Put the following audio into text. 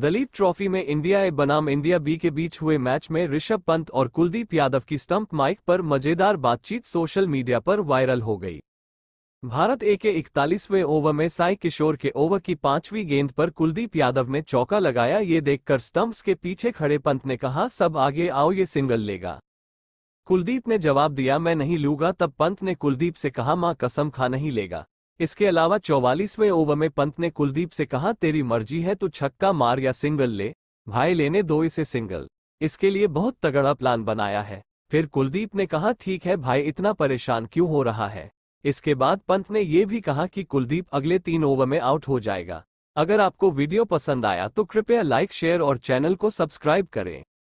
Dalip trophy में India A बनाम India B के बीच हुए मैच में ऋषभ पंत और कुलदीप यादव की स्टंप माइक पर मजेदार बातचीत सोशल मीडिया पर वायरल हो गई भारत ए के इकतालीसवें ओवर में साई किशोर के ओवर की पांचवी गेंद पर कुलदीप यादव ने चौका लगाया ये देखकर स्टंप्स के पीछे खड़े पंत ने कहा सब आगे आओ ये सिंगल लेगा कुलदीप ने जवाब दिया मैं नहीं लूंगा तब पंत ने कुलदीप से कहा मां कसम खा नहीं लेगा इसके अलावा चौवालीसवें ओवर में पंत ने कुलदीप से कहा तेरी मर्जी है तो छक्का मार या सिंगल ले भाई लेने दो इसे सिंगल इसके लिए बहुत तगड़ा प्लान बनाया है फिर कुलदीप ने कहा ठीक है भाई इतना परेशान क्यों हो रहा है इसके बाद पंत ने ये भी कहा कि कुलदीप अगले तीन ओवर में आउट हो जाएगा अगर आपको वीडियो पसंद आया तो कृपया लाइक शेयर और चैनल को सब्सक्राइब करें